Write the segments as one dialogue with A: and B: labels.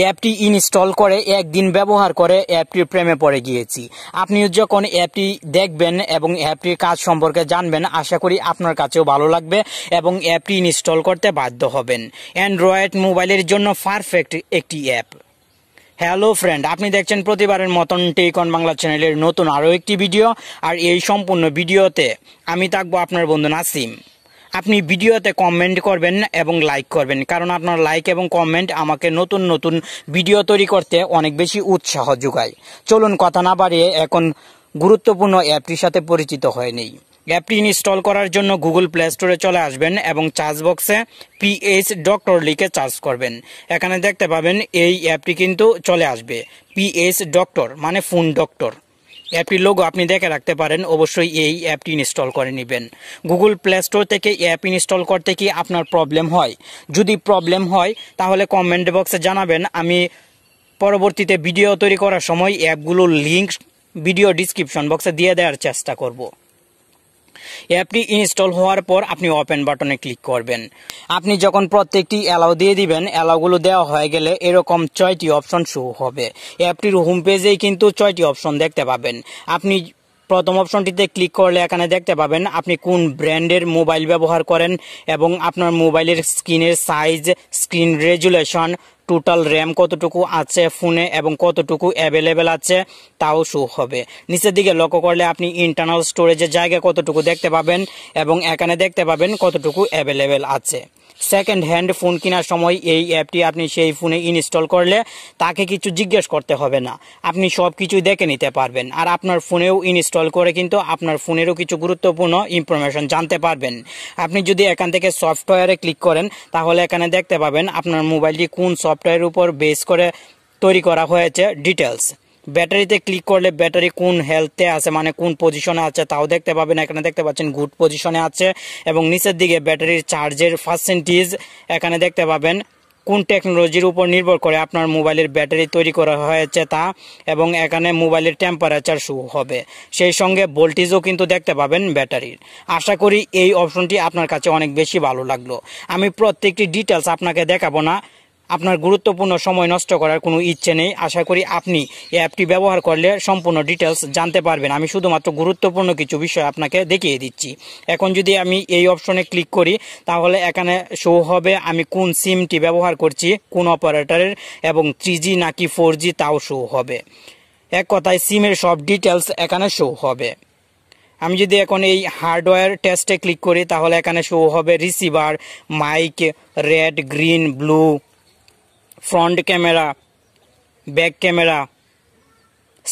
A: অ্যাপটি ইনস্টল করে একদিন ব্যবহার করে অ্যাপটির প্রেমে পড়ে গিয়েছি আপনি যখন অ্যাপটি দেখবেন এবং অ্যাপটির কাজ সম্পর্কে জানবেন আশা করি আপনার কাছেও ভালো লাগবে এবং অ্যাপটি ইনস্টল করতে বাধ্য হবেন অ্যান্ড্রয়েড মোবাইলের জন্য পারফেক্ট একটি অ্যাপ হ্যালো ফ্রেন্ড আপনি দেখছেন প্রতিবারের মতন টেকন বাংলা চ্যানেলের নতুন আরও একটি ভিডিও আর এই সম্পূর্ণ ভিডিওতে আমি থাকবো আপনার বন্ধু নাসিম আপনি ভিডিওতে কমেন্ট করবেন এবং লাইক করবেন কারণ আপনার লাইক এবং কমেন্ট আমাকে নতুন নতুন ভিডিও তৈরি করতে অনেক বেশি উৎসাহ যোগায় চলুন কথা না বাড়িয়ে এখন গুরুত্বপূর্ণ অ্যাপটির সাথে পরিচিত হয় নেই অ্যাপটি ইনস্টল করার জন্য গুগল প্লে স্টোরে চলে আসবেন এবং চার্জ বক্সে পিএইচ ডক্টর লিখে চার্জ করবেন এখানে দেখতে পাবেন এই অ্যাপটি কিন্তু চলে আসবে পিএইচ ডক্টর মানে ফোন ডক্টর অ্যাপটির লোগো আপনি দেখে রাখতে পারেন অবশ্যই এই অ্যাপটি ইনস্টল করে নেবেন গুগল প্লে স্টোর থেকে অ্যাপ ইনস্টল করতে কি আপনার প্রবলেম হয় যদি প্রবলেম হয় তাহলে কমেন্ট বক্সে জানাবেন আমি পরবর্তীতে ভিডিও তৈরি করার সময় অ্যাপগুলোর লিঙ্ক ভিডিও ডিসক্রিপশন বক্সে দিয়ে দেওয়ার চেষ্টা করব অ্যাপটি ইনস্টল হওয়ার পর আপনি ওপেন বাটনে ক্লিক করবেন আপনি যখন প্রত্যেকটি অ্যালাউ দিয়ে দিবেন অ্যালাউগুলো দেওয়া হয়ে গেলে এরকম ছয়টি অপশন শো হবে অ্যাপটির হোম পেজেই কিন্তু ছয়টি অপশন দেখতে পাবেন আপনি প্রথম অপশনটিতে ক্লিক করলে এখানে দেখতে পাবেন আপনি কোন ব্র্যান্ডের মোবাইল ব্যবহার করেন এবং আপনার মোবাইলের স্ক্রিনের size screen resolution total RAM কতটুকু আছে ফোনে এবং কতটুকু অ্যাভেলেবেল আছে তাও শো হবে নিচের দিকে লক্ষ্য করলে আপনি ইন্টারনাল স্টোরেজের জায়গা কতটুকু দেখতে পাবেন এবং এখানে দেখতে পাবেন কতটুকু অ্যাভেলেবেল আছে সেকেন্ড হ্যান্ড ফোন কেনার সময় এই অ্যাপটি আপনি সেই ফোনে ইনস্টল করলে তাকে কিছু জিজ্ঞেস করতে হবে না আপনি সব কিছু দেখে নিতে পারবেন আর আপনার ফোনেও ইনস্টল করে কিন্তু আপনার ফোনেরও কিছু গুরুত্বপূর্ণ ইনফরমেশন জানতে পারবেন আপনি যদি এখান থেকে সফটওয়্যারে ক্লিক করেন তাহলে এখানে দেখতে পাবেন আপনার মোবাইলটি কোন সফটওয়্যারের উপর বেস করে তৈরি করা হয়েছে ডিটেলস ব্যাটারিতে ক্লিক করলে ব্যাটারি কোন হেলথে আছে মানে কোন পজিশনে আছে তাও দেখতে পাবেন এখানে দেখতে পাচ্ছেন গুড পজিশনে আছে এবং নিচের দিকে ব্যাটারির চার্জের পার্সেন্টেজ এখানে দেখতে পাবেন কোন টেকনোলজির উপর নির্ভর করে আপনার মোবাইলের ব্যাটারি তৈরি করা হয়েছে তা এবং এখানে মোবাইলের টেম্পারেচার শু হবে সেই সঙ্গে ভোল্টেজও কিন্তু দেখতে পাবেন ব্যাটারির আশা করি এই অপশনটি আপনার কাছে অনেক বেশি ভালো লাগলো আমি প্রত্যেকটি ডিটেলস আপনাকে দেখাবো না আপনার গুরুত্বপূর্ণ সময় নষ্ট করার কোনো ইচ্ছে নেই আশা করি আপনি এই অ্যাপটি ব্যবহার করলে সম্পূর্ণ ডিটেলস জানতে পারবেন আমি শুধুমাত্র গুরুত্বপূর্ণ কিছু বিষয় আপনাকে দেখিয়ে দিচ্ছি এখন যদি আমি এই অপশনে ক্লিক করি তাহলে এখানে শো হবে আমি কোন সিমটি ব্যবহার করছি কোন অপারেটরের এবং থ্রি নাকি ফোর তাও শো হবে এক কথায় সিমের সব ডিটেলস এখানে শো হবে আমি যদি এখন এই হার্ডওয়্যার টেস্টে ক্লিক করি তাহলে এখানে শো হবে receiver mic red green blue front camera back camera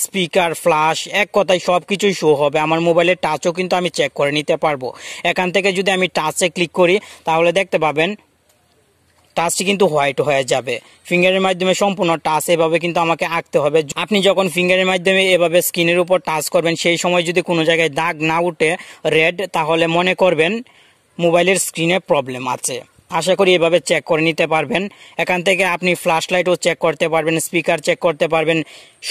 A: speaker flash এক কথায় সব কিছুই শো হবে আমার মোবাইলের টাচও কিন্তু আমি চেক করে নিতে পারবো এখান থেকে যদি আমি টাচে ক্লিক করি তাহলে দেখতে পাবেন টাচটি কিন্তু হোয়াইট হয়ে যাবে ফিঙ্গারের মাধ্যমে সম্পূর্ণ টাচ এভাবে কিন্তু আমাকে আঁকতে হবে আপনি যখন ফিঙ্গারের মাধ্যমে এভাবে স্ক্রিনের উপর টাচ করবেন সেই সময় যদি কোনো জায়গায় দাগ না উঠে রেড তাহলে মনে করবেন মোবাইলের স্ক্রিনে প্রবলেম আছে আশা করি এভাবে চেক করে নিতে পারবেন এখান থেকে আপনি ফ্ল্যাশ লাইটও চেক করতে পারবেন স্পিকার চেক করতে পারবেন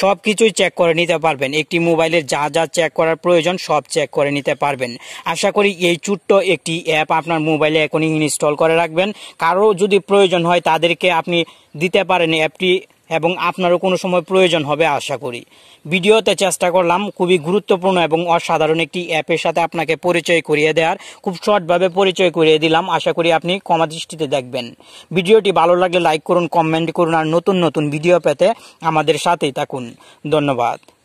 A: সব কিছুই চেক করে নিতে পারবেন একটি মোবাইলের যা যা চেক করার প্রয়োজন সব চেক করে নিতে পারবেন আশা করি এই ছোট্ট একটি অ্যাপ আপনার মোবাইলে এখনই ইনস্টল করে রাখবেন কারো যদি প্রয়োজন হয় তাদেরকে আপনি দিতে পারেন অ্যাপটি এবং আপনারও কোনো সময় প্রয়োজন হবে আশা করি ভিডিওতে চেষ্টা করলাম খুবই গুরুত্বপূর্ণ এবং অসাধারণ একটি অ্যাপের সাথে আপনাকে পরিচয় করিয়ে দেওয়ার খুব শর্টভাবে পরিচয় করিয়ে দিলাম আশা করি আপনি কমা দৃষ্টিতে দেখবেন ভিডিওটি ভালো লাগলে লাইক করুন কমেন্ট করুন আর নতুন নতুন ভিডিও পেতে আমাদের সাথেই থাকুন ধন্যবাদ